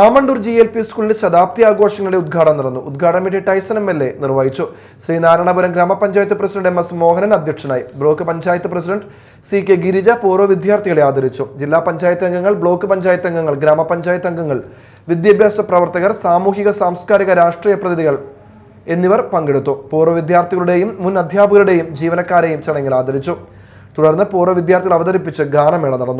Amandoor G L P സ്കൂളിലെ ശതാബ്ദി ആഘോഷങ്ങളുടെ ഉദ്ഘാടനം നടന്നു ഉദ്ഘാടനം വേണ്ടി ടൈസൺ എം എൽ എ നിർവഹിച്ചു ശ്രീനാരായണപുരം ഗ്രാമപഞ്ചായത്ത് പ്രസിഡന്റ് എം എസ് മോഹനൻ അധ്യക്ഷനായി block panchayat president C K Girija പൂർവ്വ വിദ്യാർത്ഥികളെ ആദരിച്ചു ജില്ലാ പഞ്ചായത്ത് അംഗങ്ങൾ ബ്ലോക്ക് പഞ്ചായത്ത് അംഗങ്ങൾ ഗ്രാമപഞ്ചായത്ത് അംഗങ്ങൾ വിദ്യാഭ്യാസ പ്രവർത്തകർ സാമൂഹിക സാംസ്കാരിക രാഷ്ട്രീയ പ്രതിനിധികൾ എന്നിവർ പങ്കെടുത്തു പൂർവ്വ വിദ്യാർത്ഥികളുടെയും മുൻ അധ്യാപകരുടെയും ജീവനക്കാരെയും ചടങ്ങിൽ ആദരിച്ചു തുടർന്ന് പൂർവ്വ വിദ്യാർത്ഥികൾ അവതരിപ്പിച്ച് ഗാനമേള നടന്നു